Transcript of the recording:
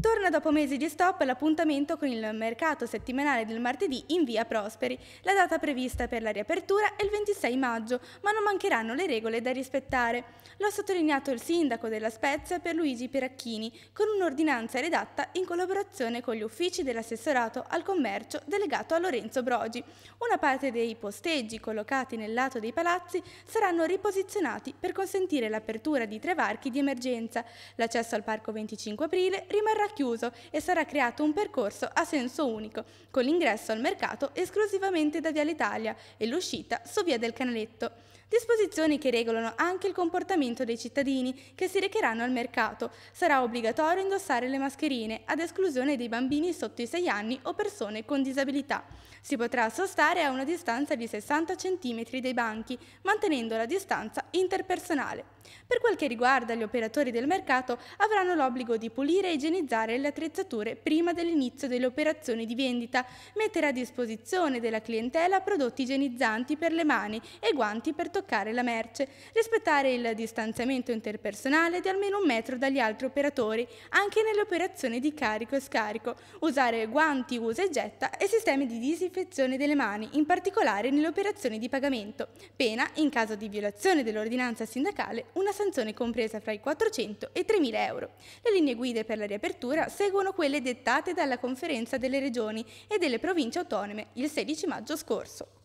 Torna dopo mesi di stop l'appuntamento con il mercato settimanale del martedì in via Prosperi. La data prevista per la riapertura è il 26 maggio, ma non mancheranno le regole da rispettare. Lo ha sottolineato il sindaco della Spezia per Luigi Piracchini, con un'ordinanza redatta in collaborazione con gli uffici dell'assessorato al commercio delegato a Lorenzo Brogi. Una parte dei posteggi collocati nel lato dei palazzi saranno riposizionati per consentire l'apertura di tre varchi di emergenza. L'accesso al parco 25 aprile rimarrà chiuso e sarà creato un percorso a senso unico, con l'ingresso al mercato esclusivamente da Via Italia e l'uscita su Via del Canaletto. Disposizioni che regolano anche il comportamento dei cittadini che si recheranno al mercato. Sarà obbligatorio indossare le mascherine, ad esclusione dei bambini sotto i 6 anni o persone con disabilità. Si potrà sostare a una distanza di 60 cm dai banchi, mantenendo la distanza interpersonale. Per quel che riguarda gli operatori del mercato, avranno l'obbligo di pulire e igienizzare le attrezzature prima dell'inizio delle operazioni di vendita, mettere a disposizione della clientela prodotti igienizzanti per le mani e guanti per toccare la merce, rispettare il distanziamento interpersonale di almeno un metro dagli altri operatori, anche nelle operazioni di carico e scarico, usare guanti, usa e getta e sistemi di disinfezione delle mani, in particolare nelle operazioni di pagamento. Pena, in caso di violazione dell'ordinanza sindacale, una sanzione compresa fra i 400 e i 3.000 euro. Le linee guida per la riapertura seguono quelle dettate dalla Conferenza delle Regioni e delle Province autonome il 16 maggio scorso.